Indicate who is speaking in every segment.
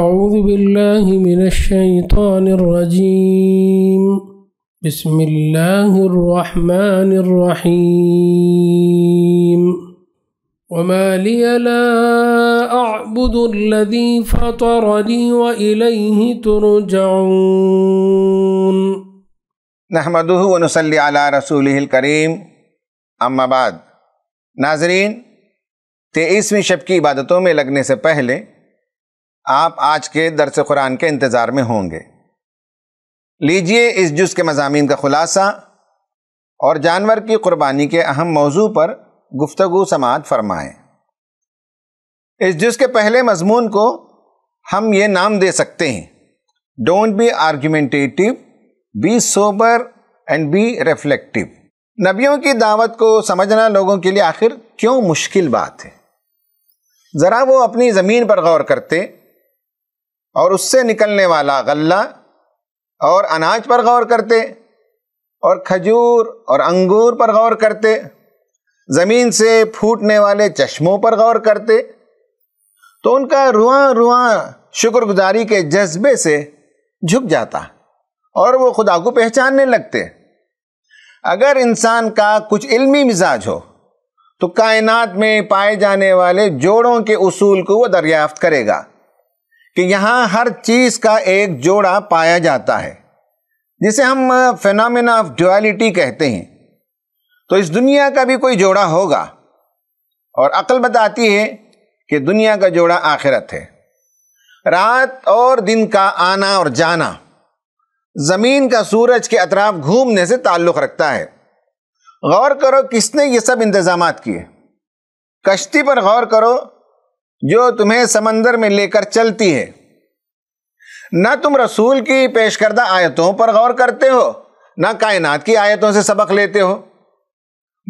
Speaker 1: أعوذ بالله من الشيطان الرجيم بسم الله الرحمن الرحيم وما لي لا أعبد الذي فطرني وإليه ترجعون نحمده ونصلي على رسوله الكريم أما بعد ناظرین तेईसवीं शब की इबादतों में लगने से पहले आप आज के दरस कुरान के इंतज़ार में होंगे लीजिए इस जुज़ के मजामी का ख़ुलासा और जानवर की कुर्बानी के अहम मौजू पर गुफ्तु समात फरमाएँ इस जुज़ के पहले मजमून को हम ये नाम दे सकते हैं don't be argumentative be sober and be reflective नबियों की दावत को समझना लोगों के लिए आखिर क्यों मुश्किल बात है ज़रा वो अपनी ज़मीन पर गौर करते और उससे निकलने वाला गल्ला और अनाज पर गौर करते और खजूर और अंगूर पर गौर करते ज़मीन से फूटने वाले चश्मों पर गौर करते तो उनका रुआ रुआ शुक्रगुजारी के जज्बे से झुक जाता और वो खुदा को पहचानने लगते अगर इंसान का कुछ इल्मी मिजाज हो तो कायनात में पाए जाने वाले जोड़ों के उसूल को वो दरियाफ्त करेगा कि यहाँ हर चीज़ का एक जोड़ा पाया जाता है जिसे हम फेनोमेना ऑफ ड्युअलिटी कहते हैं तो इस दुनिया का भी कोई जोड़ा होगा और अकल बताती है कि दुनिया का जोड़ा आखिरत है रात और दिन का आना और जाना ज़मीन का सूरज के अतराफ घूमने से ताल्लुक़ रखता है गौर करो किसने ये सब इंतज़ाम किए कश्ती पर गौर करो जो तुम्हें समंदर में लेकर चलती है न तुम रसूल की पेशकरदा आयतों पर गौर करते हो न कायनात की आयतों से सबक लेते हो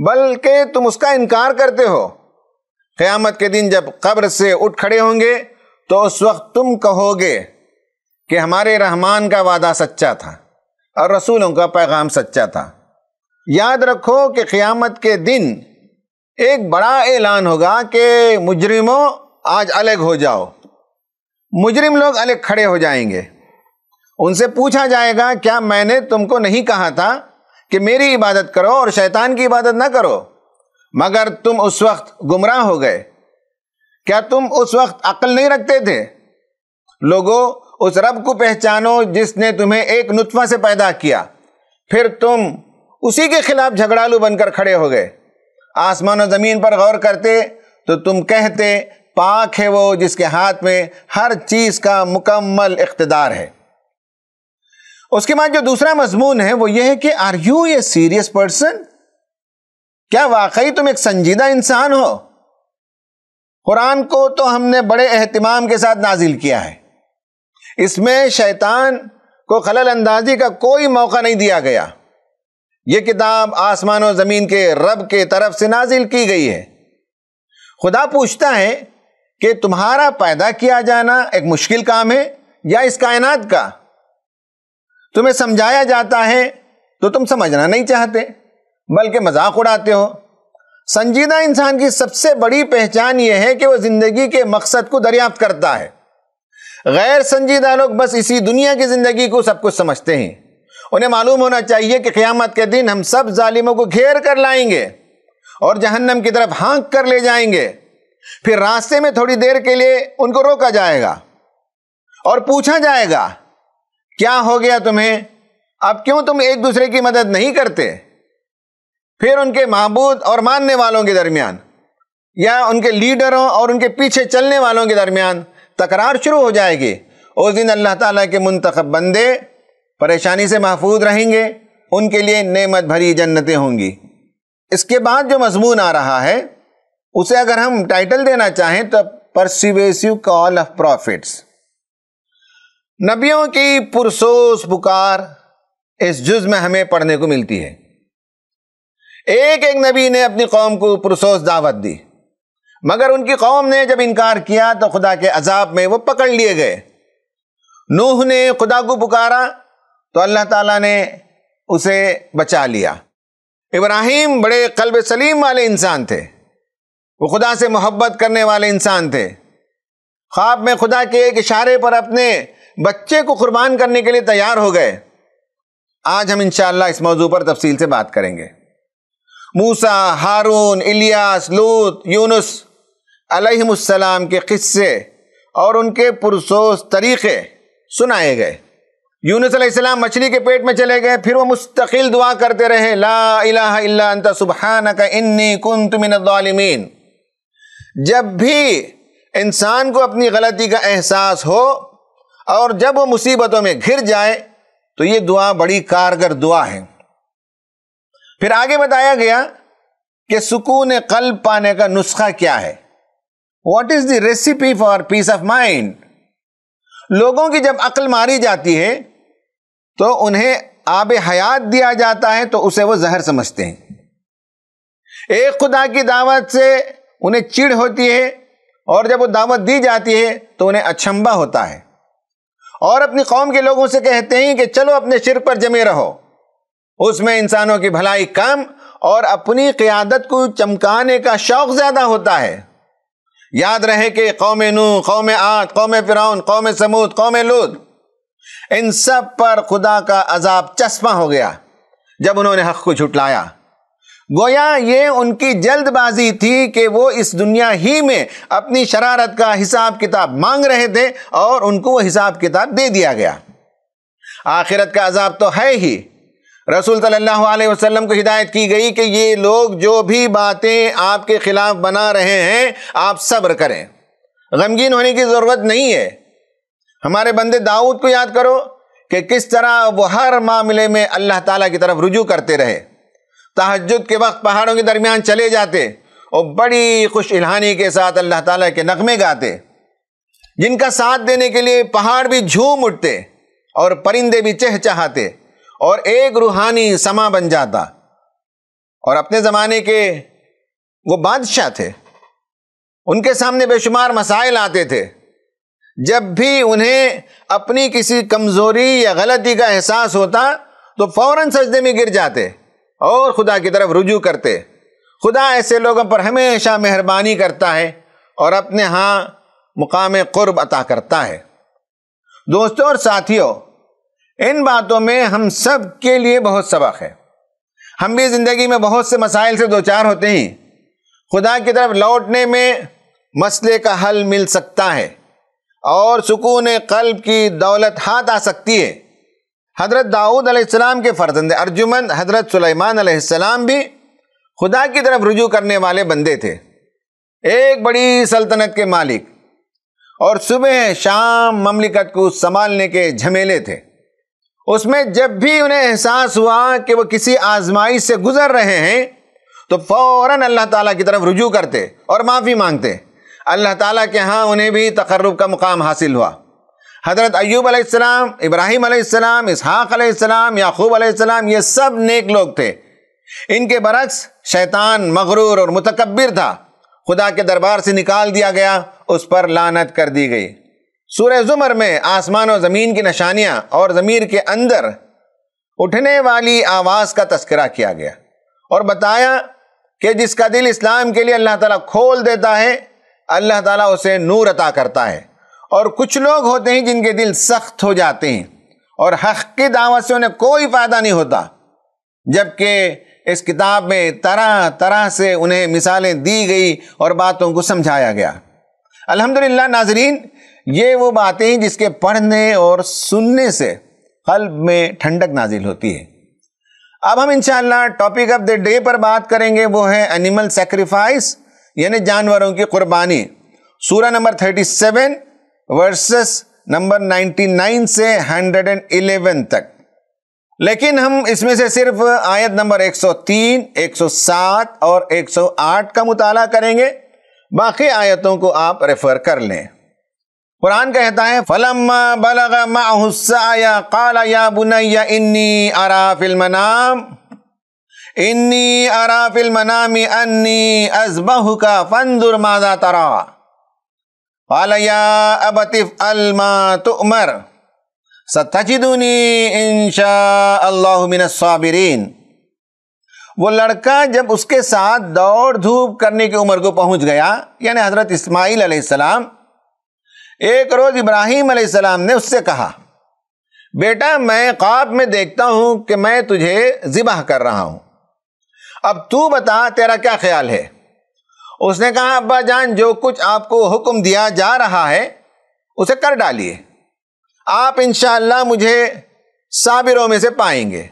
Speaker 1: बल्कि तुम उसका इनकार करते हो क़यामत के दिन जब कब्र से उठ खड़े होंगे तो उस वक्त तुम कहोगे कि हमारे रहमान का वादा सच्चा था और रसूलों का पैगाम सच्चा था याद रखो कि क़यामत के दिन एक बड़ा ऐलान होगा कि मुजरिमों आज अलग हो जाओ मुजरिम लोग अलग खड़े हो जाएंगे उनसे पूछा जाएगा क्या मैंने तुमको नहीं कहा था कि मेरी इबादत करो और शैतान की इबादत ना करो मगर तुम उस वक्त गुमराह हो गए क्या तुम उस वक्त अक्ल नहीं रखते थे लोगों उस रब को पहचानो जिसने तुम्हें एक नुतफा से पैदा किया फिर तुम उसी के खिलाफ झगड़ालू बनकर खड़े हो गए आसमान और ज़मीन पर गौर करते तो तुम कहते पाक है वो जिसके हाथ में हर चीज़ का मुकम्मल इकतदार है उसके बाद जो दूसरा मजमून है वो ये है कि are you a serious person क्या वाकई तुम एक संजीदा इंसान हो कुरान को तो हमने बड़े अहतमाम के साथ नाजिल किया है इसमें शैतान को खलल अंदाजी का कोई मौका नहीं दिया गया ये किताब आसमान और ज़मीन के रब के तरफ से नाजिल की गई है खुदा पूछता है कि तुम्हारा पैदा किया जाना एक मुश्किल काम है या इस कायनात का तुम्हें समझाया जाता है तो तुम समझना नहीं चाहते बल्कि मजाक उड़ाते हो संजीदा इंसान की सबसे बड़ी पहचान यह है कि वह ज़िंदगी के मकसद को दरियाफ्त करता है गैर संजीदा लोग बस इसी दुनिया की ज़िंदगी को सब कुछ समझते हैं उन्हें मालूम होना चाहिए कि क़्यामत के दिन हम सब जालिमों को घेर कर लाएंगे और जहन्नम की तरफ हाँक कर ले जाएंगे फिर रास्ते में थोड़ी देर के लिए उनको रोका जाएगा और पूछा जाएगा क्या हो गया तुम्हें अब क्यों तुम एक दूसरे की मदद नहीं करते फिर उनके महबूद और मानने वालों के दरमियान या उनके लीडरों और उनके पीछे चलने वालों के दरमियान तकरार शुरू हो जाएगी उस दिन अल्लाह ताला के मुंतखब बंदे परेशानी से महफूज रहेंगे उनके लिए नेमत भरी जन्नतें होंगी इसके बाद जो मजमून आ रहा है उसे अगर हम टाइटल देना चाहें तो परसिवेसिव कॉल ऑफ प्रॉफिट्स नबियों की पुरसोस पुकार इस जुज में हमें पढ़ने को मिलती है एक एक नबी ने अपनी कौम को पुरसोस दावत दी मगर उनकी कौम ने जब इनकार किया तो खुदा के अजाब में वो पकड़ लिए गए नूह ने खुदा को पुकारा तो अल्लाह ताला ने उसे बचा लिया इब्राहिम बड़े कल्ब सलीम वाले इंसान थे वो खुदा से मोहब्बत करने वाले इंसान थे ख्वाब में खुदा के एक इशारे पर अपने बच्चे को कुर्बान करने के लिए तैयार हो गए आज हम इंशाल्लाह इस मौजू पर तफसील से बात करेंगे मूसा हारून इलियास लूत यूनुस अलैहिस्सलाम के किस्से और उनके पुरसोस तरीक़े सुनाए गए यूनुस अलैहिस्सलाम मछली के पेट में चले गए फिर वो मुस्तकिल दुआ करते रहे ला इलाहा इल्ला अंता सुबहानक इन्नी कुंत मिन जब भी इंसान को अपनी गलती का एहसास हो और जब वो मुसीबतों में घिर जाए तो ये दुआ बड़ी कारगर दुआ है फिर आगे बताया गया कि सुकून कल्ब पाने का नुस्खा क्या है what is the recipe for peace of mind लोगों की जब अक्ल मारी जाती है तो उन्हें आब हयात दिया जाता है तो उसे वो जहर समझते हैं एक खुदा की दावत से उन्हें चिड़ होती है और जब वो दावत दी जाती है तो उन्हें अचंबा होता है और अपनी कौम के लोगों से कहते हैं कि चलो अपने सिर पर जमे रहो उसमें इंसानों की भलाई कम और अपनी क़्यादत को चमकाने का शौक़ ज़्यादा होता है याद रहे कि कौम नू कौम आत कौम फ़िरौन कौम समूद कौम लूद इन सब पर खुदा का अजाब चश्मा हो गया जब उन्होंने हक़ को झुटलाया गोया ये उनकी जल्दबाजी थी कि वो इस दुनिया ही में अपनी शरारत का हिसाब किताब मांग रहे थे और उनको वो हिसाब किताब दे दिया गया आखिरत का अजाब तो है ही रसूल सल्लल्लाहु अलैहि वसल्लम को हिदायत की गई कि ये लोग जो भी बातें आपके ख़िलाफ़ बना रहे हैं आप सब्र करें गमगीन होने की ज़रूरत नहीं है हमारे बंदे दाऊद को याद करो कि किस तरह वो हर मामले में अल्लाह ताला की तरफ रुजू करते रहे तहजद के वक्त पहाड़ों के दरमियान चले जाते और बड़ी खुश इल्हानी के साथ अल्लाह ताला के नगमे गाते जिनका साथ देने के लिए पहाड़ भी झूम उठते और परिंदे भी चहचहाते और एक रूहानी समा बन जाता और अपने ज़माने के वो बादशाह थे उनके सामने बेशुमार मसाइल आते थे जब भी उन्हें अपनी किसी कमज़ोरी या गलती का एहसास होता तो फ़ौर सजदे में गिर जाते और खुदा की तरफ रुजू करते खुदा ऐसे लोगों पर हमेशा मेहरबानी करता है और अपने यहाँ मुकाम क़ुरब अता करता है दोस्तों और साथियों इन बातों में हम सब के लिए बहुत सबक है हम भी ज़िंदगी में बहुत से मसाइल से दो चार होते हैं खुदा की तरफ लौटने में मसले का हल मिल सकता है और सुकून कल्ब की दौलत हाथ आ सकती है हज़रत दाऊद अलैहिस्सलाम के फ़र्जंद अर्जुमन हज़रत सुलेमान अलैहिस्सलाम भी खुदा की तरफ रुजू करने वाले बंदे थे एक बड़ी सल्तनत के मालिक और सुबह शाम ममलिकत को संभालने के झमेले थे उसमें जब भी उन्हें एहसास हुआ कि वह किसी आजमाइश से गुजर रहे हैं तो फ़ौरन अल्लाह ताला की तरफ रुजू करते और माफ़ी मांगते अल्लाह ताला के यहाँ उन्हें भी तकर्रब का मुकाम हासिल हुआ हज़रत अयूब अलैहिस्सलाम इब्राहिम अलैहिस्सलाम इसहाक़ अलैहिस्सलाम याकूब अलैहिस्सलाम ये सब नेक लोग थे इनके बरक्स शैतान मगरूर और मुतकबिर था खुदा के दरबार से निकाल दिया गया उस पर लानत कर दी गई सूर्य ज़ुमर में आसमान और ज़मीन की निशानियाँ और ज़मीर के अंदर उठने वाली आवाज़ का तस्करा किया गया और बताया कि जिसका दिल इस्लाम के लिए अल्लाह ताला खोल देता है अल्लाह ताला उसे नूर अता करता है और कुछ लोग होते हैं जिनके दिल सख्त हो जाते हैं और हक की दावत से उन्हें कोई फ़ायदा नहीं होता जबकि इस किताब में तरह तरह से उन्हें मिसालें दी गई और बातों को समझाया गया अल्हम्दुलिल्लाह नाजरीन ये वो बातें जिसके पढ़ने और सुनने से कल्ब में ठंडक नाजिल होती है अब हम इंशाल्लाह टॉपिक ऑफ द डे पर बात करेंगे वो है एनिमल सेक्रीफाइस यानी जानवरों की कुर्बानी सूर्य number thirty seven versus number 99 से 111 तक लेकिन हम इसमें से सिर्फ आयत नंबर 103, 107 और 108 का मुताला करेंगे बाकी आयतों को आप रेफर कर लें कुरान कहता है फलम्मा बलग माहुस्साया काला या बुनैया इन्नी अरा फिल्मनाम इन्नी अरा फिल्मनामी अन्नी का फंदुर मादा तरा कालया अलमा तो उमर वो लड़का जब उसके साथ दौड़ धूप करने की उम्र को पहुंच गया यानी हज़रत इस्माईल एक रोज़ इब्राहिम अलैहिस्सलाम ने उससे कहा बेटा मैं ख्वाब में देखता हूँ कि मैं तुझे जिबाह कर रहा हूँ अब तू बता तेरा क्या ख्याल है उसने कहा अब्बा जान जो कुछ आपको हुक्म दिया जा रहा है उसे कर डालिए आप इन मुझे साबिरों में से पाएंगे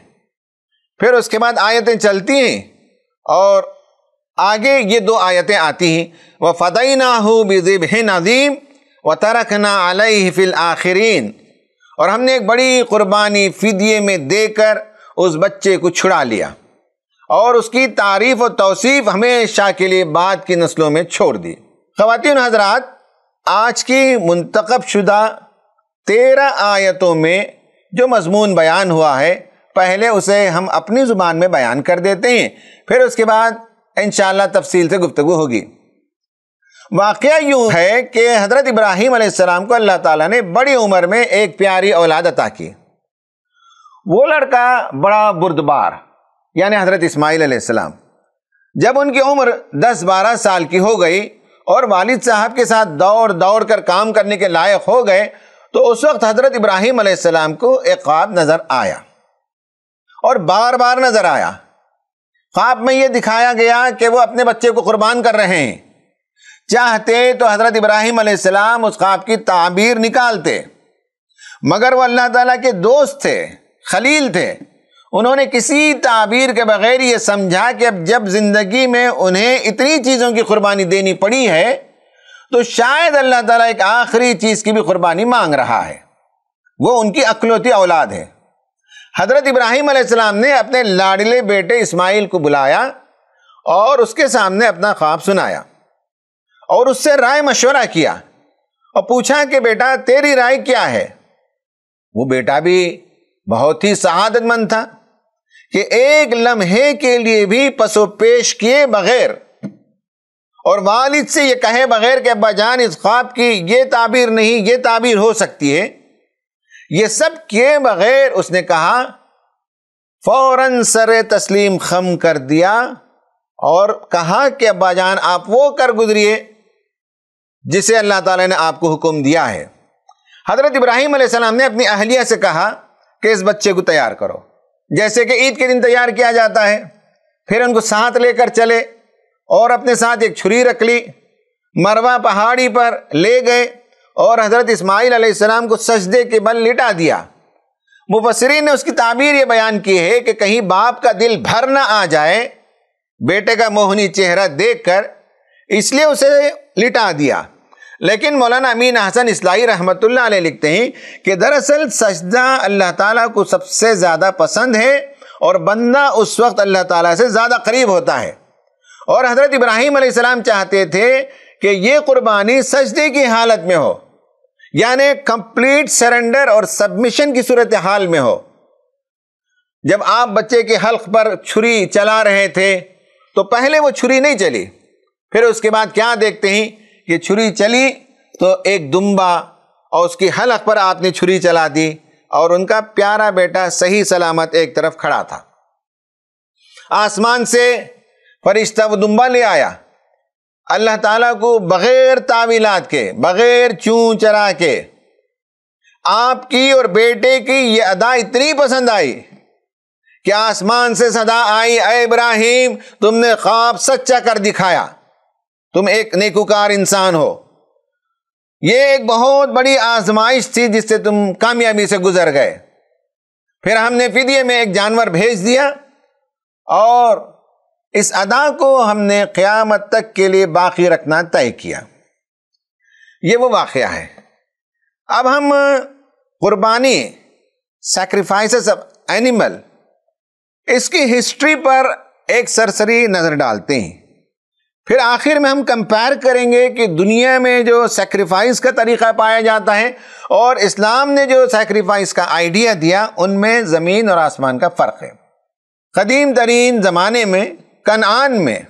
Speaker 1: फिर उसके बाद आयतें चलती हैं और आगे ये दो आयतें आती हैं व फ़तई ना हो बिजिब नज़ीम व तरक ना अलफ़िल आखिरीन और हमने एक बड़ी क़ुरबानी फ़िदिये में देकर उस बच्चे को छुड़ा लिया और उसकी तारीफ और तोसीफ़ हमेशा के लिए बाद की नस्लों में छोड़ दी ख़वातिन हजरात आज की मंतखब शुदा तेरह आयतों में जो मजमून बयान हुआ है पहले उसे हम अपनी ज़ुबान में बयान कर देते हैं फिर उसके बाद इन तफसील से गुफ्तु होगी वाक़ यूँ है कि हज़रत इब्राहीम आसमाम को अल्लाह ताली ने बड़ी उम्र में एक प्यारी औलाद अता की वो लड़का बड़ा बुरदबार यानी हज़रत इस्माईल आसमाम जब उनकी उम्र दस बारह साल की हो गई और वालिद साहब के साथ दौड़ दौड़ कर काम करने के लायक हो गए तो उस वक्त हज़रत इब्राहिम आसमाम को एक ख्वाब नज़र आया और बार बार नज़र आया ख्वाब में ये दिखाया गया कि वह अपने बच्चे को कुर्बान कर रहे हैं चाहते तो हज़रत इब्राहिम आसमाम उस ख्वाब की ताबीर निकालते मगर वह अल्लाह ताली के दोस्त थे खलील थे उन्होंने किसी ताबीर के बगैर ये समझा कि अब जब ज़िंदगी में उन्हें इतनी चीज़ों की कुर्बानी देनी पड़ी है तो शायद अल्लाह ताला एक आखिरी चीज़ की भी कुर्बानी मांग रहा है वो उनकी अकलौती औलाद है हज़रत इब्राहिम आसमाम ने अपने लाडले बेटे इस्माइल को बुलाया और उसके सामने अपना ख्वाब सुनाया और उससे राय मशवरा किया और पूछा कि बेटा तेरी राय क्या है वो बेटा भी बहुत ही शहादतमंद था कि एक लम्हे के लिए भी पसो पेश किए बगैर और वालिद से ये कहे बगैर कि अब्बा जान इस ख्वाब की ये ताबीर नहीं ये ताबीर हो सकती है ये सब किए बगैर उसने कहा फौरन सर तस्लीम खम कर दिया और कहा कि अब्बा जान आप वो कर गुजरिए जिसे अल्लाह ताला ने आपको हुक्म दिया है हज़रत इब्राहीम ने अपनी अहलिया से कहा कि इस बच्चे को तैयार करो जैसे कि ईद के दिन तैयार किया जाता है फिर उनको साथ लेकर चले और अपने साथ एक छुरी रख ली मरवा पहाड़ी पर ले गए और हज़रत इस्माईल आसमाम को सजदे के बल लिटा दिया मुफसरीन ने उसकी ताबीर ये बयान की है कि कहीं बाप का दिल भर ना आ जाए बेटे का मोहनी चेहरा देखकर इसलिए उसे लिटा दिया लेकिन मौलाना अमीन हसन इसलाई रहमत लिखते हैं कि दरअसल सजदा अल्लाह ताला को सबसे ज़्यादा पसंद है और बंदा उस वक्त अल्लाह ताला से ज़्यादा करीब होता है और हज़रत इब्राहीम आसमाम चाहते थे कि ये कुर्बानी सजदे की हालत में हो यानि कम्प्लीट सरेंडर और सबमिशन की सूरत हाल में हो जब आप बच्चे के हल्क पर छुरी चला रहे थे तो पहले वो छुरी नहीं चली फिर उसके बाद क्या देखते हैं ये छुरी चली तो एक दुम्बा और उसकी हलक पर आपने छुरी चला दी और उनका प्यारा बेटा सही सलामत एक तरफ खड़ा था आसमान से फरिश्ता वो दुम्बा ले आया अल्लाह ताला को बग़ैर तावीलात के बग़ैर चू चरा के आपकी और बेटे की ये अदा इतनी पसंद आई कि आसमान से सदा आई अब्राहिम इब्राहिम तुमने ख्वाब सच्चा कर दिखाया तुम एक नेकुकार इंसान हो ये एक बहुत बड़ी आजमाइश थी जिससे तुम कामयाबी से गुजर गए फिर हमने फिदिये में एक जानवर भेज दिया और इस अदा को हमने क़यामत तक के लिए बाकी रखना तय किया ये वो वाक़ है अब हम कुर्बानी सेक्रीफाइस ऑफ एनिमल इसकी हिस्ट्री पर एक सरसरी नज़र डालते हैं फिर आखिर में हम कंपेयर करेंगे कि दुनिया में जो सेक्रीफाइस का तरीक़ा पाया जाता है और इस्लाम ने जो सेक्रीफाइस का आइडिया दिया उनमें ज़मीन और आसमान का फ़र्क है कदीम तरीन ज़माने में कनान में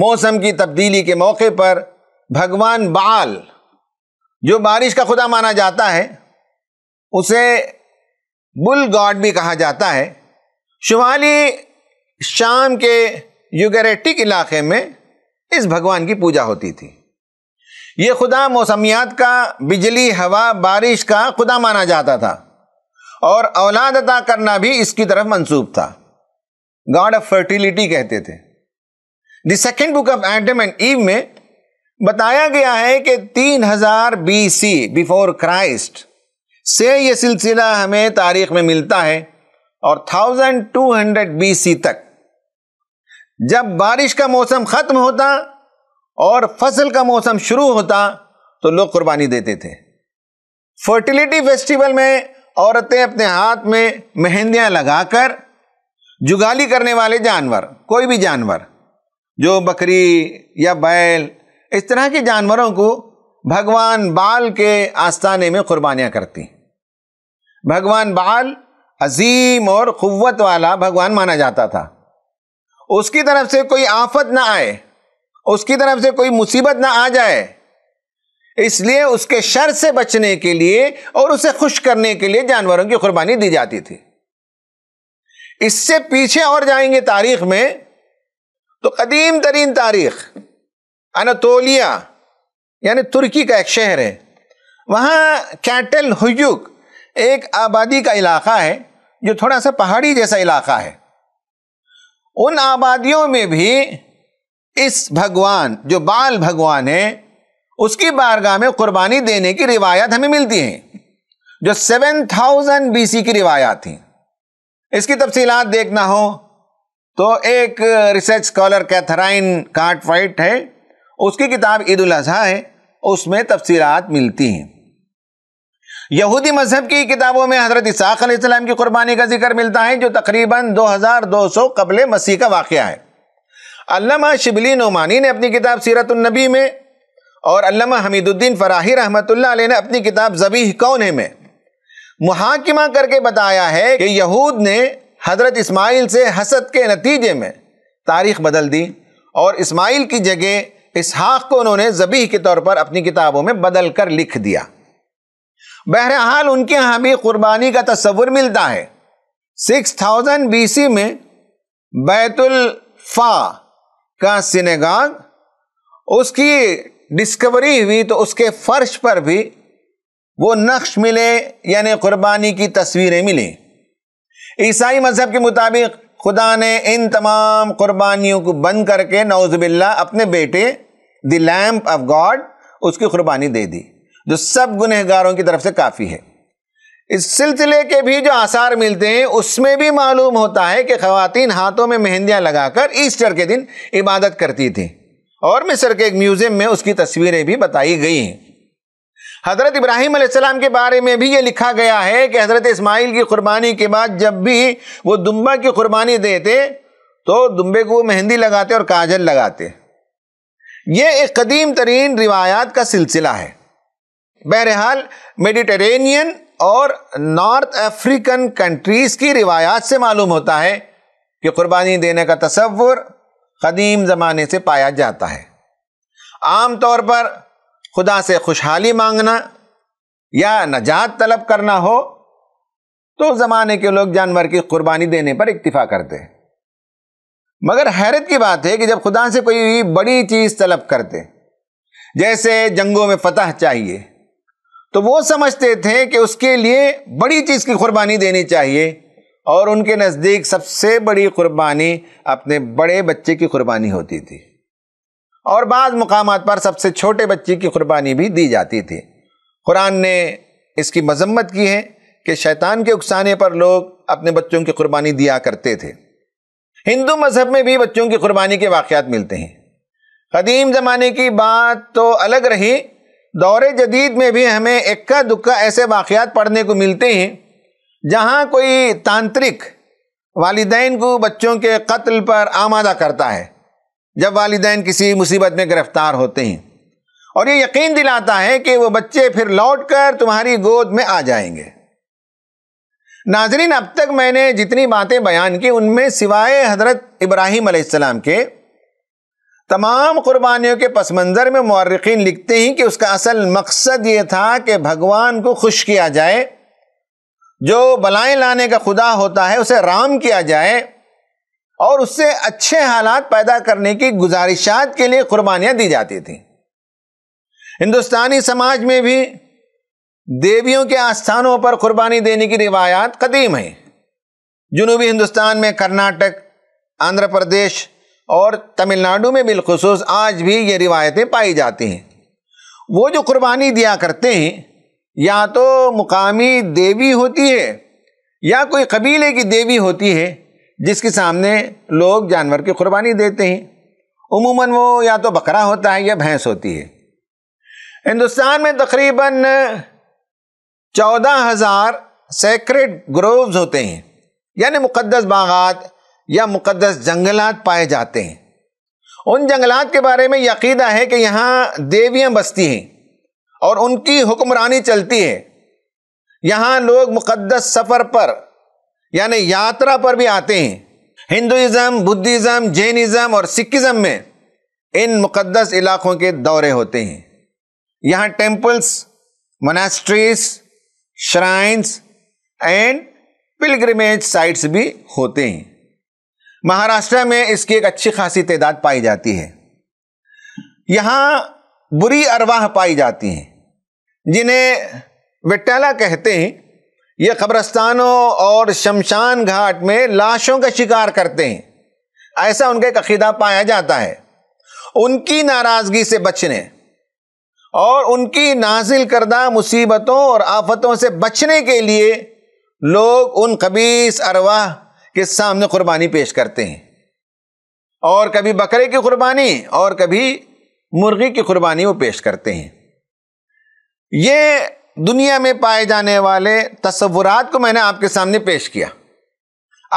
Speaker 1: मौसम की तब्दीली के मौके पर भगवान बाल जो बारिश का खुदा माना जाता है उसे बुल गॉड भी कहा जाता है शुमाली शाम के यूगरेटिक इलाके में इस भगवान की पूजा होती थी ये खुदा मौसमियात का बिजली हवा बारिश का खुदा माना जाता था और औलाद अदा करना भी इसकी तरफ मंसूब था गॉड ऑफ फर्टिलिटी कहते थे the second book of Adam and Eve में बताया गया है कि 3000 हजार बी बिफोर क्राइस्ट से यह सिलसिला हमें तारीख में मिलता है और 1200 बी सी तक जब बारिश का मौसम ख़त्म होता और फसल का मौसम शुरू होता तो लोग कुर्बानी देते थे फर्टिलिटी फेस्टिवल में औरतें अपने हाथ में मेहंदियाँ लगाकर जुगाली करने वाले जानवर कोई भी जानवर जो बकरी या बैल इस तरह के जानवरों को भगवान बाल के आस्थाने में कुर्बानियाँ करती भगवान बाल अजीम और क़ुवत वाला भगवान माना जाता था उसकी तरफ से कोई आफत ना आए उसकी तरफ से कोई मुसीबत ना आ जाए इसलिए उसके शर से बचने के लिए और उसे खुश करने के लिए जानवरों की कुर्बानी दी जाती थी इससे पीछे और जाएंगे तारीख में तो कदीम तरीन तारीख अनतोलिया यानी तुर्की का एक शहर है वहाँ कैटल हुयुक एक आबादी का इलाका है जो थोड़ा सा पहाड़ी जैसा इलाका है उन आबादियों में भी इस भगवान जो बाल भगवान है उसकी बारगाह में कुर्बानी देने की रिवायत हमें मिलती है जो सेवन थाउजेंड सी की रिवायात थी इसकी तफसीलात देखना हो तो एक रिसर्च स्कॉलर कैथराइन कार्टवाइट है उसकी किताब ईद उल अजहा है उसमें तफसीलात मिलती हैं यहूदी मजहब की किताबों में हज़रत इसाक़ की कुर्बानी का जिक्र मिलता है जो तकरीबन 2200 कबल मसीह का वाक़ है अल्लामा शिबली नुमानी ने अपनी किताब सीरतुलनबी में और अल्लामा हमीदुद्दीन फ़राही रहमत ने अपनी किताब ज़बी कौन में मुहाकिमा करके बताया है कि यहूद ने हज़रत इसमाइल से हसद के नतीजे में तारीख बदल दी और इसमाइल की जगह इसहाक़ को उन्होंने जबी के तौर पर अपनी किताबों में बदल कर लिख दिया बहरहाल उनके यहाँ भी कुर्बानी का तस्वुर मिलता है सिक्स थाउजेंड बी में बैतुलफा का सिनेगाग उसकी डिस्कवरी हुई तो उसके फर्श पर भी वो नक्श मिले यानी कुर्बानी की तस्वीरें मिली ईसाई मज़हब के मुताबिक खुदा ने इन तमाम कुर्बानियों को बंद करके नौजबिल्ला अपने बेटे द लैम्प ऑफ गॉड उसकी कुर्बानी दे दी जो सब गुनहगारों की तरफ से काफ़ी है इस सिलसिले के भी जो आसार मिलते हैं उसमें भी मालूम होता है कि खातन हाथों में मेहंदियाँ लगाकर ईस्टर के दिन इबादत करती थी और मिस्र के एक म्यूज़ियम में उसकी तस्वीरें भी बताई गई हैं हज़रत इब्राहिम आसमाम के बारे में भी ये लिखा गया है कि हज़रत इस्माइल की कुर्बानी के बाद जब भी वो दुम्बा की कुर्बानी देते तो दुम्बे को मेहंदी लगाते और काजल लगाते ये एक कदीम तरीन रिवायात का सिलसिला है बहरहाल मेडिटेरेनियन और नॉर्थ अफ्रीकन कंट्रीज़ की रिवायात से मालूम होता है कि कुर्बानी देने का तस्वुर कदीम ज़माने से पाया जाता है आम तौर पर खुदा से खुशहाली मांगना या नजात तलब करना हो तो ज़माने के लोग जानवर की कुर्बानी देने पर इक्तफा करते हैं मगर हैरत की बात है कि जब खुदा से कोई बड़ी चीज़ तलब करते जैसे जंगों में फतह चाहिए तो वो समझते थे कि उसके लिए बड़ी चीज़ की कुर्बानी देनी चाहिए और उनके नज़दीक सबसे बड़ी कुर्बानी अपने बड़े बच्चे की कुर्बानी होती थी और बाद मकाम पर सबसे छोटे बच्चे की कुर्बानी भी दी जाती थी कुरान ने इसकी मजम्मत की है कि शैतान के उकसाने पर लोग अपने बच्चों की कुर्बानी दिया करते थे हिंदू मज़हब में भी बच्चों की कुर्बानी के वाक़ मिलते हैं कदीम ज़माने की बात तो अलग रही दौर जदीद में भी हमें इक्का दुक्का ऐसे वाक़ात पढ़ने को मिलते हैं जहाँ कोई तांत्रिक वालदेन को बच्चों के कत्ल पर आमादा करता है जब वालदेन किसी मुसीबत में गिरफ़्तार होते हैं और ये यकीन दिलाता है कि वो बच्चे फिर लौट कर तुम्हारी गोद में आ जाएंगे नाजरीन अब तक मैंने जितनी बातें बयान की उनमें सिवाय हज़रत इब्राहीम के तमाम कुर्बानियों के पस मंज़र में मौरखीन लिखते हैं कि उसका असल मकसद ये था कि भगवान को खुश किया जाए जो बलाएं लाने का खुदा होता है उसे राम किया जाए और उससे अच्छे हालात पैदा करने की गुजारिशात के लिए कुर्बानियाँ दी जाती थी हिंदुस्तानी समाज में भी देवियों के आस्थानों पर कुर्बानी देने की रिवायात कदीम है जुनूबी हिंदुस्तान में कर्नाटक आंध्र प्रदेश और तमिलनाडु में बिलखसूस आज भी ये रिवायतें पाई जाती हैं वो जो कुर्बानी दिया करते हैं या तो मुकामी देवी होती है या कोई कबीले की देवी होती है जिसके सामने लोग जानवर की कुर्बानी देते हैं उमूमन वो या तो बकरा होता है या भैंस होती है हिंदुस्तान में तकरीबन चौदह हज़ार सेक्रेट ग्रोव्स होते हैं यानी मुकद्दस बागात या मुकदस जंगलात पाए जाते हैं उन जंगलात के बारे में यकीदा है कि यहाँ देवियाँ बसती हैं और उनकी हुक्मरानी चलती है यहाँ लोग मुक़दस सफ़र पर यानी यात्रा पर भी आते हैं हिंदुज़म बुद्धिज़्म जैनिज़्म और सिखिज़म में इन मुक़दस इलाक़ों के दौरे होते हैं यहाँ temples monasteries shrines and pilgrimage sites भी होते हैं महाराष्ट्र में इसकी एक अच्छी खासी तादाद पाई जाती है यहाँ बुरी अरवाह पाई जाती हैं जिन्हें विट्टाला कहते हैं ये कब्रस्तानों और शमशान घाट में लाशों का शिकार करते हैं ऐसा उनका एक अकीदा पाया जाता है उनकी नाराज़गी से बचने और उनकी नाजिल करदा मुसीबतों और आफतों से बचने के लिए लोग उन कबीस अरवाह के सामने कुर्बानी पेश करते हैं और कभी बकरे की कुर्बानी और कभी मुर्गी की कुर्बानी वो पेश करते हैं ये दुनिया में पाए जाने वाले तस्वुरात को मैंने आपके सामने पेश किया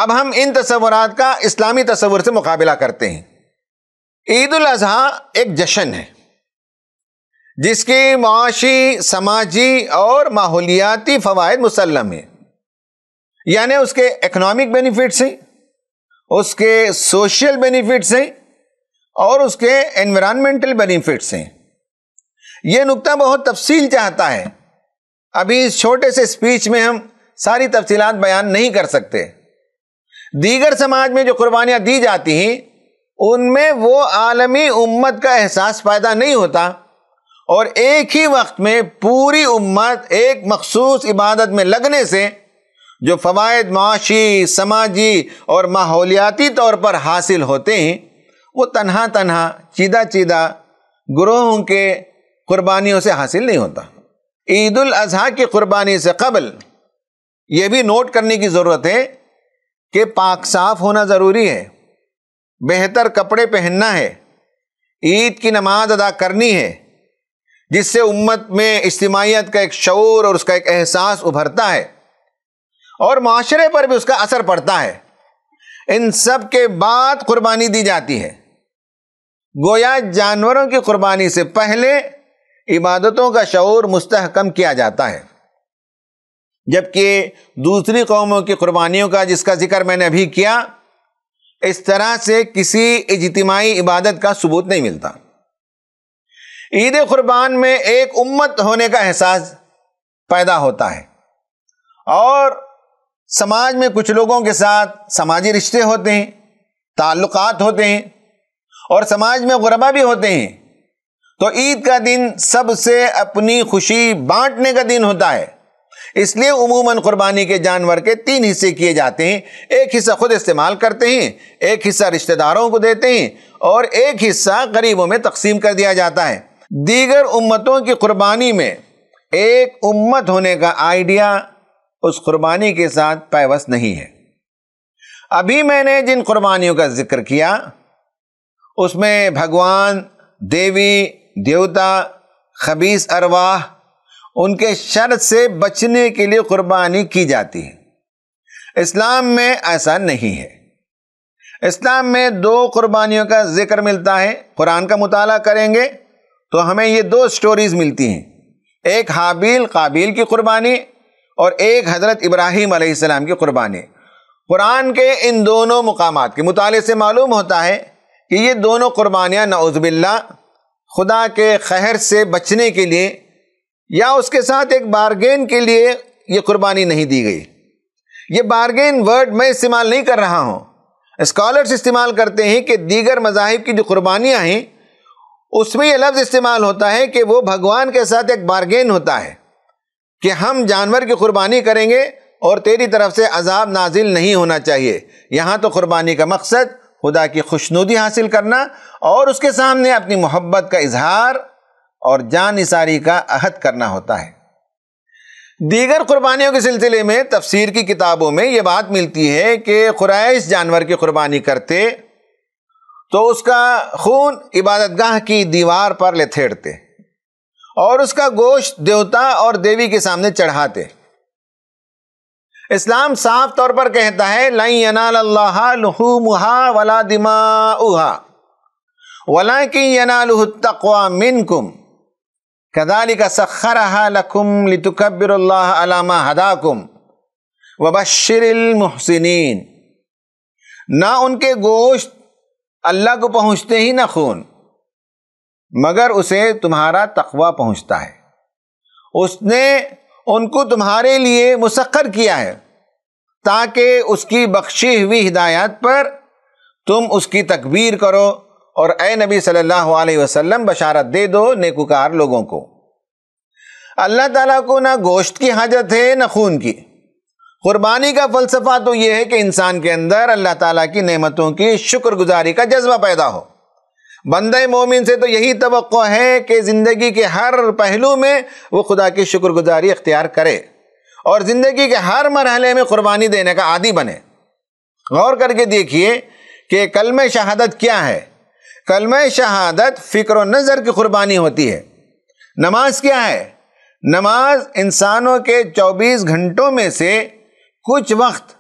Speaker 1: अब हम इन तस्वुरात का इस्लामी तस्वुर से मुकाबला करते हैं ईद उल अजहा एक जश्न है जिसकी माशी समाजी और माहौलियाती फ़वाद मुसलम है यानी उसके इकोनॉमिक बेनिफिट्स हैं उसके सोशल बेनिफिट्स हैं और उसके एनवायरमेंटल बेनिफिट्स हैं यह नुकता बहुत तफसील चाहता है अभी इस छोटे से स्पीच में हम सारी तफसी बयान नहीं कर सकते दीगर समाज में जो कुर्बानियाँ दी जाती हैं उनमें वो आलमी उम्मत का एहसास पैदा नहीं होता और एक ही वक्त में पूरी उम्मत एक मखसूस इबादत में लगने से जो फ़वाद माशी समाजी और माहौलियाती तौर पर हासिल होते हैं वो तनहा तनहा चीदा चीदा ग्रोहों के कुर्बानियों से हासिल नहीं होता ईद अजहा की कुर्बानी से कबल ये भी नोट करने की ज़रूरत है कि पाक साफ होना ज़रूरी है बेहतर कपड़े पहनना है ईद की नमाज अदा करनी है जिससे उम्मत में इज्तमाहीत का एक शौर और उसका एक एहसास उभरता है और माशरे पर भी उसका असर पड़ता है इन सब के बाद कुर्बानी दी जाती है गोया जानवरों की कुर्बानी से पहले इबादतों का शौर मुस्तहकम किया जाता है जबकि दूसरी कौमों की कुर्बानियों का जिसका जिक्र मैंने अभी किया इस तरह से किसी इजतमाही इबादत का सबूत नहीं मिलता ईद कुर्बान में एक उम्मत होने का एहसास पैदा होता है और समाज में कुछ लोगों के साथ समाजी रिश्ते होते हैं ताल्लुकात होते हैं और समाज में गुरबा भी होते हैं तो ईद का दिन सबसे अपनी खुशी बांटने का दिन होता है इसलिए उमूमन कुर्बानी के जानवर के तीन हिस्से किए जाते हैं एक हिस्सा खुद इस्तेमाल करते हैं एक हिस्सा रिश्तेदारों को देते हैं और एक हिस्सा गरीबों में तकसीम कर दिया जाता है दीगर उम्मतों की कुर्बानी में एक उम्मत होने का आइडिया उस कुर्बानी के साथ पैवस नहीं है अभी मैंने जिन कुर्बानियों का जिक्र किया उसमें भगवान देवी देवता खबीस अरवाह उनके शर से बचने के लिए कुर्बानी की जाती है इस्लाम में ऐसा नहीं है इस्लाम में दो कुर्बानियों का जिक्र मिलता है कुरान का मुताला करेंगे तो हमें ये दो स्टोरीज मिलती हैं एक हाबील काबिल की कुर्बानी और एक हज़रत इब्राहिम आसमाम की क़ुरबानी कुरान के इन दोनों मकाम के मुताले से मालूम होता है कि ये दोनों क़ुरबानियाँ नौज़बिल्ला खुदा के खहर से बचने के लिए या उसके साथ एक बारगेन के लिए ये कुर्बानी नहीं दी गई ये बारगेन वर्ड मैं इस्तेमाल नहीं कर रहा हूँ स्कॉलर्स इस्तेमाल करते हैं कि दीगर मजाहब की जो कुर्बानियाँ हैं उसमें यह लफ्ज़ इस्तेमाल होता है कि वो भगवान के साथ एक बारगेन होता है कि हम जानवर की कुर्बानी करेंगे और तेरी तरफ से अजाब नाजिल नहीं होना चाहिए यहाँ तो कुर्बानी का मकसद खुदा की खुशनुदी हासिल करना और उसके सामने अपनी मोहब्बत का इजहार और जान इसारी का अहद करना होता है दीगर कुर्बानियों के सिलसिले में तफसीर की किताबों में ये बात मिलती है कि खुराइश जानवर की कुर्बानी करते तो उसका खून इबादतगाह की दीवार पर लेथेड़ते और उसका गोश्त देवता और देवी के सामने चढ़ाते इस्लाम साफ तौर पर कहता है लई अनाल्ला वला दिमा उहा वला की यनालतवा मिन कुम कदाली का सखर लकुम लितुकबिरल्लामा हदाकुम वबशरमहसिन ना उनके गोश्त अल्लाह को पहुँचते ही ना खून मगर उसे तुम्हारा तकवा पहुंचता है उसने उनको तुम्हारे लिए मुसक्र किया है ताकि उसकी बख्शी हुई हिदायत पर तुम उसकी तकबीर करो और ए नबी सल्लल्लाहु अलैहि वसल्लम बशारत दे दो नेकुकार लोगों को अल्लाह ताला को ना गोश्त की हाजत है ना खून की कुर्बानी का फ़लसफ़ा तो यह है कि इंसान के अंदर अल्लाह ताला की नेमतों की शुक्रगुजारी का जज्बा पैदा हो बंद मोमिन से तो यही तो है कि ज़िंदगी के हर पहलू में वो खुदा की शुक्रगुजारी अख्तियार करे और ज़िंदगी के हर मरहले में क़ुरबानी देने का आदि बने गौर करके देखिए कि कलम शहादत क्या है कलम शहादत फ़िक्र नज़र की क़ुरबानी होती है नमाज क्या है नमाज इंसानों के 24 घंटों में से कुछ वक्त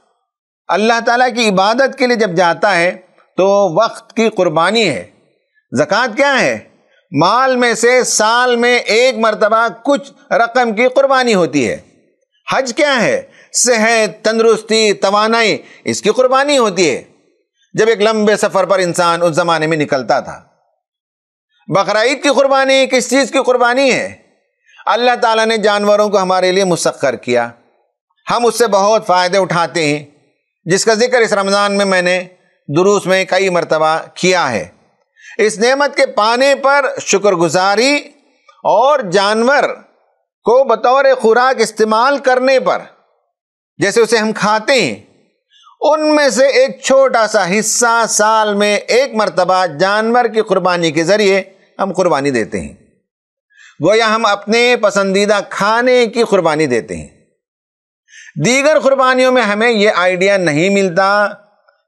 Speaker 1: अल्लाह ताला की इबादत के लिए जब जाता है तो वक्त की कुर्बानी है ज़क़़त क्या है माल में से साल में एक मरतबा कुछ रकम की कुर्बानी होती है हज क्या है सेहत तंदरुस्ती तोानाई इसकी कुर्बानी होती है जब एक लंबे सफ़र पर इंसान उस ज़माने में निकलता था बकरीद की कुर्बानी किस चीज़ की कुर्बानी है अल्लाह ताला ने जानवरों को हमारे लिए मुसखर किया हम उससे बहुत फ़ायदे उठाते हैं जिसका ज़िक्र इस रमज़ान में मैंने दुरुस में कई मरतबा किया है इस नेमत के पाने पर शुक्रगुजारी और जानवर को बतौर खुराक इस्तेमाल करने पर जैसे उसे हम खाते हैं उनमें से एक छोटा सा हिस्सा साल में एक मरतबा जानवर की कुर्बानी के ज़रिए हम कुर्बानी देते हैं गोया हम अपने पसंदीदा खाने की कुर्बानी देते हैं दीगर कुर्बानियों में हमें यह आइडिया नहीं मिलता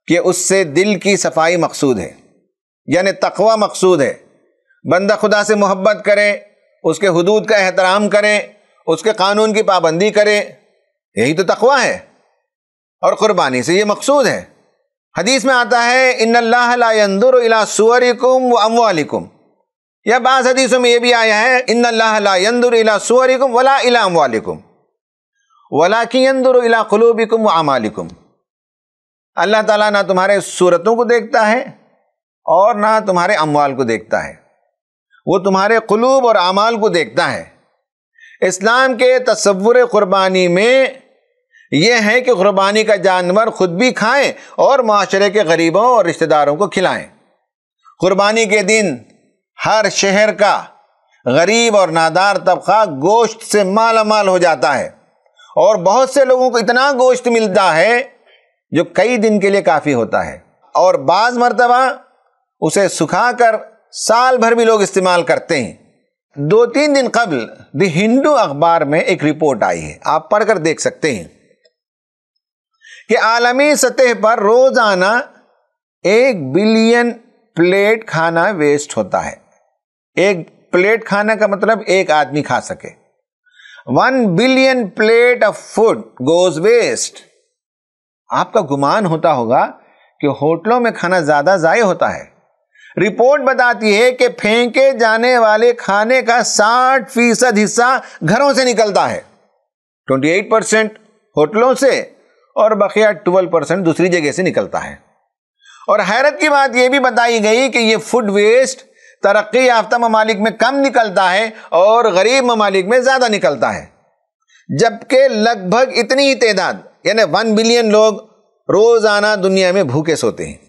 Speaker 1: कि उससे दिल की सफाई मकसूद है यानि तकवा मकसूद है बंदा खुदा से मोहब्बत करे उसके हदूद का एहतराम करे उसके कानून की पाबंदी करे यही तो तकवा है और क़ुरबानी से ये मकसूद है हदीस में आता है इन लादुरकुम व अमवालिकुम या बाज़ हदीसों में ये भी आया है इन लादुरकुम वला वला की अंदुरकुलूबिकुम व अमालिकुम अल्लाह ताला ना तुम्हारे सूरतों को देखता है और ना तुम्हारे अमवाल को देखता है वो तुम्हारे कुलूब और अमाल को देखता है इस्लाम के तस्वुर क़ुरबानी में यह है कि क़ुरबानी का जानवर ख़ुद भी खाएं और माशरे के गरीबों और रिश्तेदारों को खिलाएं क़ुरबानी के दिन हर शहर का गरीब और नादार तबका गोश्त से माला माल हो जाता है और बहुत से लोगों को इतना गोश्त मिलता है जो कई दिन के लिए काफ़ी होता है और बाज़ मरतबा उसे सुखाकर साल भर भी लोग इस्तेमाल करते हैं दो तीन दिन कबल द हिंदू अखबार में एक रिपोर्ट आई है आप पढ़कर देख सकते हैं कि आलमी सतह पर रोज़ाना एक बिलियन प्लेट खाना वेस्ट होता है एक प्लेट खाना का मतलब एक आदमी खा सके one billion plate of food goes waste आपका गुमान होता होगा कि होटलों में खाना ज़्यादा ज़ाय होता है रिपोर्ट बताती है कि फेंके जाने वाले खाने का 60 फीसद हिस्सा घरों से निकलता है 28 परसेंट होटलों से और बकिया 12 परसेंट दूसरी जगह से निकलता है और हैरत की बात यह भी बताई गई कि यह फूड वेस्ट तरक्की याफ्ता ममालिक में कम निकलता है और गरीब ममालिक में ज़्यादा निकलता है जबकि लगभग इतनी ही तदाद यानी वन बिलियन लोग रोज़ाना दुनिया में भूखे सोते हैं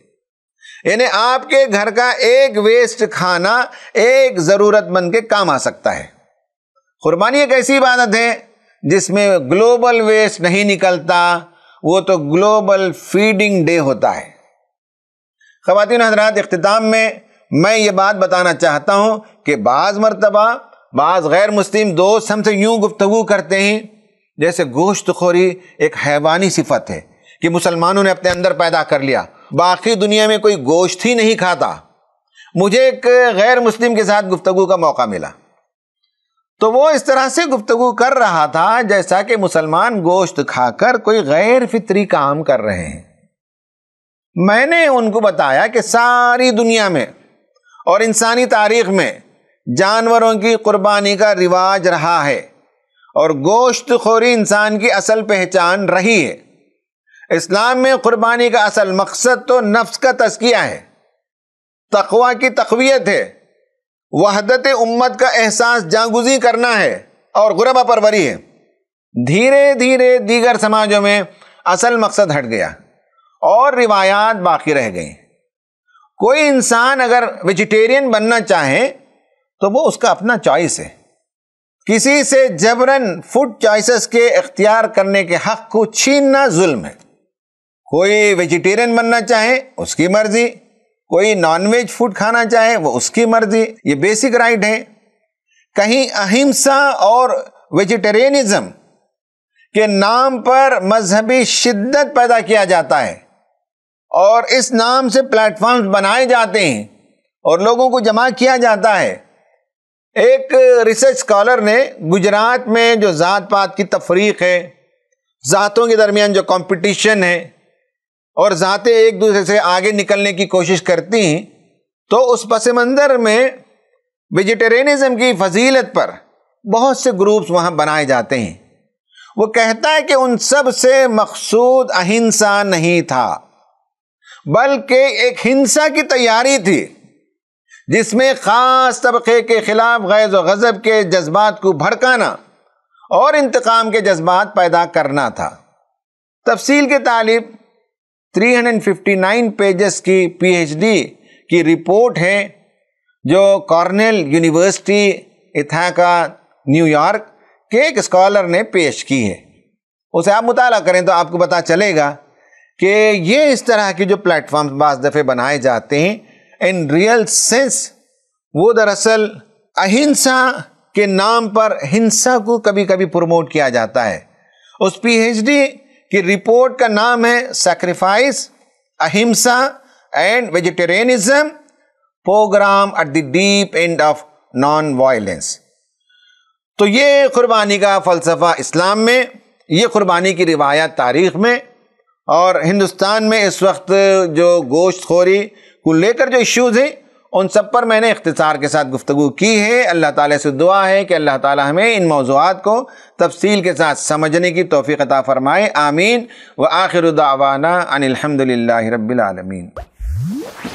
Speaker 1: यानी आपके घर का एक वेस्ट खाना एक ज़रूरतमंद के काम आ सकता है कुर्बानी एक ऐसी इबादत है जिसमें ग्लोबल वेस्ट नहीं निकलता वो तो ग्लोबल फीडिंग डे होता है ख़वान हजरात अख्ताम में मैं ये बात बताना चाहता हूँ कि बाज़ मरतबा बाज़ गैर मुस्लिम दोस्त हमसे यूँ गुफ्तु करते हैं जैसे गोश्तखोरी एक हैवानी सिफत है कि मुसलमानों ने अपने अंदर पैदा कर लिया बाकी दुनिया में कोई गोश्त ही नहीं खाता मुझे एक गैर मुस्लिम के साथ गुफ्तु का मौका मिला तो वो इस तरह से गुफ्तगु कर रहा था जैसा कि मुसलमान गोश्त खाकर कोई गैर फित्री काम कर रहे हैं मैंने उनको बताया कि सारी दुनिया में और इंसानी तारीख में जानवरों की कुर्बानी का रिवाज रहा है और गोश्त खोरी इंसान की असल पहचान रही है इस्लाम में क़ुरबानी का असल मकसद तो नफ्स का तस्किया है तकवा की तकवीत है वहदत उम्मत का एहसास जागुजी करना है और गुरबा परवरी है धीरे धीरे दीगर समाजों में असल मकसद हट गया और रिवायात बाकी रह गई कोई इंसान अगर वेजिटेरियन बनना चाहे तो वो उसका अपना चॉइस है किसी से जबरन फूड चॉइसेस के अख्तियार करने के हक को छीनना जुल्म है कोई वेजिटेरियन बनना चाहे उसकी मर्जी कोई नॉनवेज फूड खाना चाहे वो उसकी मर्जी ये बेसिक राइट है कहीं अहिंसा और वेजिटेरियनिज्म के नाम पर मजहबी शिद्दत पैदा किया जाता है और इस नाम से प्लेटफॉर्म्स बनाए जाते हैं और लोगों को जमा किया जाता है एक रिसर्च स्कॉलर ने गुजरात में जो ज़ात पात की तफरीक है ज़ातों के दरमियान जो कंपटीशन है और जाते एक दूसरे से आगे निकलने की कोशिश करती हैं तो उस पस मंज़र में वेजिटेरियनिज्म की फजीलत पर बहुत से ग्रुप्स वहाँ बनाए जाते हैं वो कहता है कि उन सब से मकसूद अहिंसा नहीं था बल्कि एक हिंसा की तैयारी थी जिसमें ख़ास तबके के ख़िलाफ़ गैज़ व गज़ब के जज्बात को भड़काना और इंतकाम के जज्बात पैदा करना था तफसील के तालिब 359 पेजेस की पीएचडी की रिपोर्ट है जो कॉर्नेल यूनिवर्सिटी इथाका न्यूयॉर्क के एक स्कॉलर ने पेश की है उसे आप मुताला करें तो आपको पता चलेगा कि ये इस तरह के जो प्लेटफॉर्म बज दफ़े बनाए जाते हैं इन रियल सेंस वो दरअसल अहिंसा के नाम पर हिंसा को कभी कभी प्रमोट किया जाता है उस पीएचडी कि रिपोर्ट का नाम है sacrifice ahimsa and vegetarianism program at the deep end of non violence तो ये कुर्बानी का फ़लसफ़ा इस्लाम में ये कुर्बानी की रिवायत तारीख़ में और हिंदुस्तान में इस वक्त जो गोश्त खोरी को लेकर जो इश्यूज़ हैं उन सब पर मैंने इख्तसार के साथ गुफ्तु की है अल्लाह ताला से दुआ है कि अल्लाह ताला हमें इन मौजूद को तफसील के साथ समझने की तोफ़ी अता फ़रमाए आमीन व आखिर दावाना अनिलहमदिल्ला रबालमीन